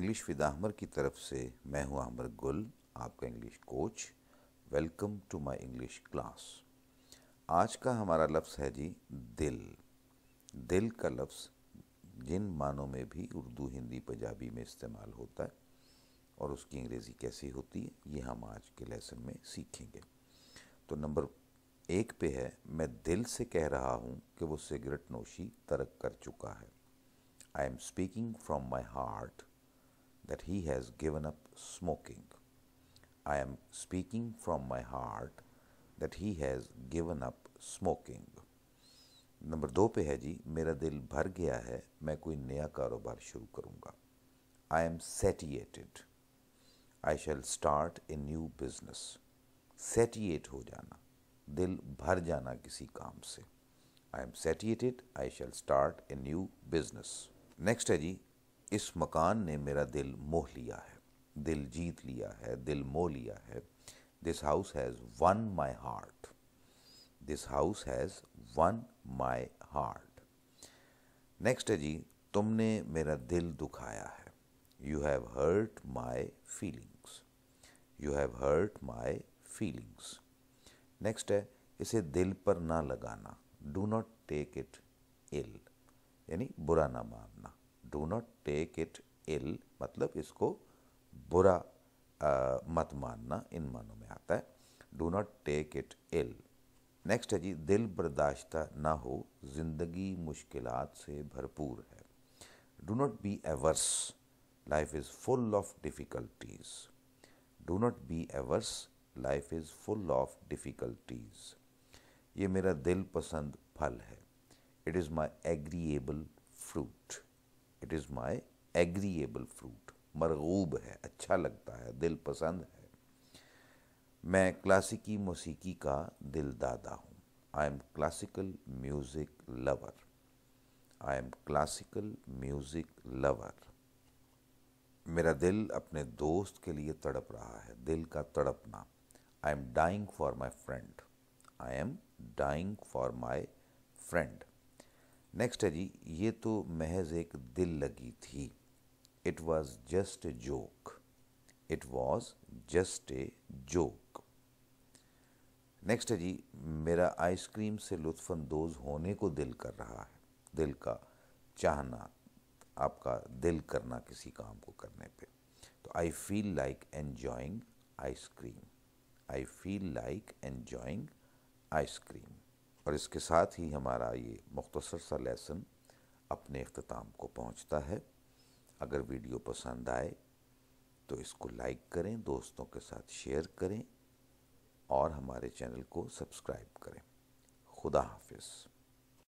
English with आमर की तरफ से मैं हूं आमर गुल आपका English coach welcome to my English class आज का हमारा लफ्ज़ है जी दिल दिल का लफ्ज़ जिन मानों में भी उर्दू हिंदी पंजाबी में इस्तेमाल होता है और उसकी अंग्रेज़ी कैसी होती है ये हम आज के लेसन में सीखेंगे तो नंबर एक पे है मैं दिल से कह रहा हूँ कि वो सिगरेट नोशी तर्क कर चुका है I am speaking from my heart that he has given up smoking. I am speaking from my heart that he has given up smoking. Number दो पे है जी मेरा दिल भर गया है मैं कोई नया कारोबार शुरू करूँगा I am satiated I shall start a new business satiate हो जाना दिल भर जाना किसी काम से I am satiated I shall start a new business next है जी इस मकान ने मेरा दिल मोह लिया है दिल जीत लिया है दिल मोह लिया है this house has won my heart this house has won my heart next है जी तुमने मेरा दिल दुखाया है you have hurt my feelings you have hurt my feelings next है इसे दिल पर ना लगाना do not take it ill यानी बुरा ना मानना do not take it ill मतलब इसको बुरा आ, मत मानना इन मानों में आता है do not take it ill next है जी दिल बर्दाश्ता ना हो ज़िंदगी मुश्किल से भरपूर है do not be averse life is full of difficulties do not be averse life is full of difficulties ये मेरा दिल पसंद फल है it is my agreeable fruit it is my agreeable fruit मरगूब है अच्छा लगता है दिल पसंद है मैं क्लासिकी मौसीकी का दिल दादा हूँ I am classical music lover I am classical music lover मेरा दिल अपने दोस्त के लिए तड़प रहा है दिल का तड़पना I am dying for my friend I am dying for my friend next है जी ये तो महज एक दिल लगी थी it was just a joke it was just a joke next है जी मेरा आइसक्रीम से लुत्फानंदोज होने को दिल कर रहा है दिल का चाहना आपका दिल करना किसी काम को करने पे तो I feel like enjoying ice cream I feel like enjoying ice cream और इसके साथ ही हमारा ये मुख्तसर सा लेसन अपने अख्ताम को पहुंचता है अगर वीडियो पसंद आए तो इसको लाइक करें दोस्तों के साथ शेयर करें और हमारे चैनल को सब्सक्राइब करें खुदा हाफिज़